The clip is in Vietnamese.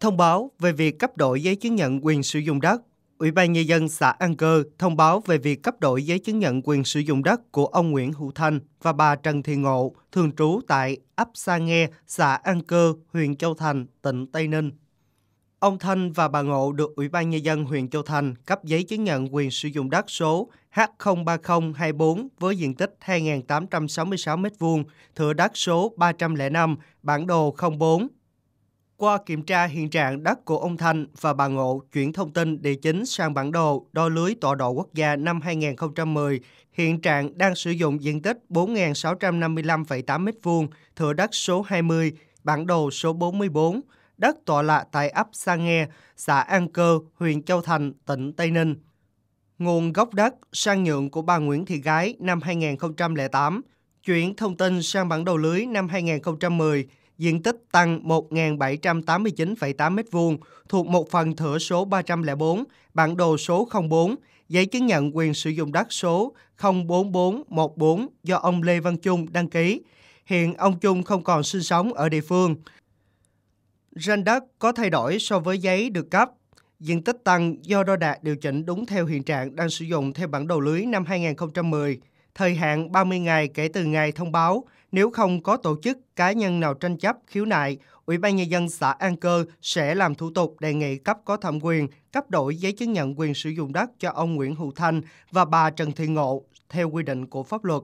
Thông báo về việc cấp đổi giấy chứng nhận quyền sử dụng đất Ủy ban Nhân dân xã An Cơ thông báo về việc cấp đổi giấy chứng nhận quyền sử dụng đất của ông Nguyễn Hữu Thanh và bà Trần Thị Ngộ, thường trú tại ấp Sa Nghe, xã An Cơ, huyện Châu Thành, tỉnh Tây Ninh. Ông Thanh và bà Ngộ được Ủy ban Nhân dân huyện Châu Thành cấp giấy chứng nhận quyền sử dụng đất số H03024 với diện tích 2.866 m2, thửa đất số 305, bản đồ 04 qua kiểm tra hiện trạng đất của ông Thanh và bà Ngộ chuyển thông tin địa chính sang bản đồ đo lưới tọa độ quốc gia năm 2010, hiện trạng đang sử dụng diện tích 4.655,8 m2, thửa đất số 20, bản đồ số 44, đất tọa lạc tại ấp Sa Nghe, xã An Cơ, huyện Châu Thành, tỉnh Tây Ninh. Nguồn gốc đất sang nhượng của bà Nguyễn Thị Gái năm 2008, chuyển thông tin sang bản đồ lưới năm 2010, diện tích tăng 1.789,8 m2 thuộc một phần thửa số 304, bản đồ số 04, giấy chứng nhận quyền sử dụng đất số 04414 do ông Lê Văn Trung đăng ký. Hiện ông Trung không còn sinh sống ở địa phương. Ranh đất có thay đổi so với giấy được cấp. Diện tích tăng do đo đạc điều chỉnh đúng theo hiện trạng đang sử dụng theo bản đồ lưới năm 2010 thời hạn 30 ngày kể từ ngày thông báo, nếu không có tổ chức cá nhân nào tranh chấp khiếu nại, Ủy ban Nhân dân xã An Cơ sẽ làm thủ tục đề nghị cấp có thẩm quyền cấp đổi giấy chứng nhận quyền sử dụng đất cho ông Nguyễn Hữu Thanh và bà Trần Thị Ngộ theo quy định của pháp luật.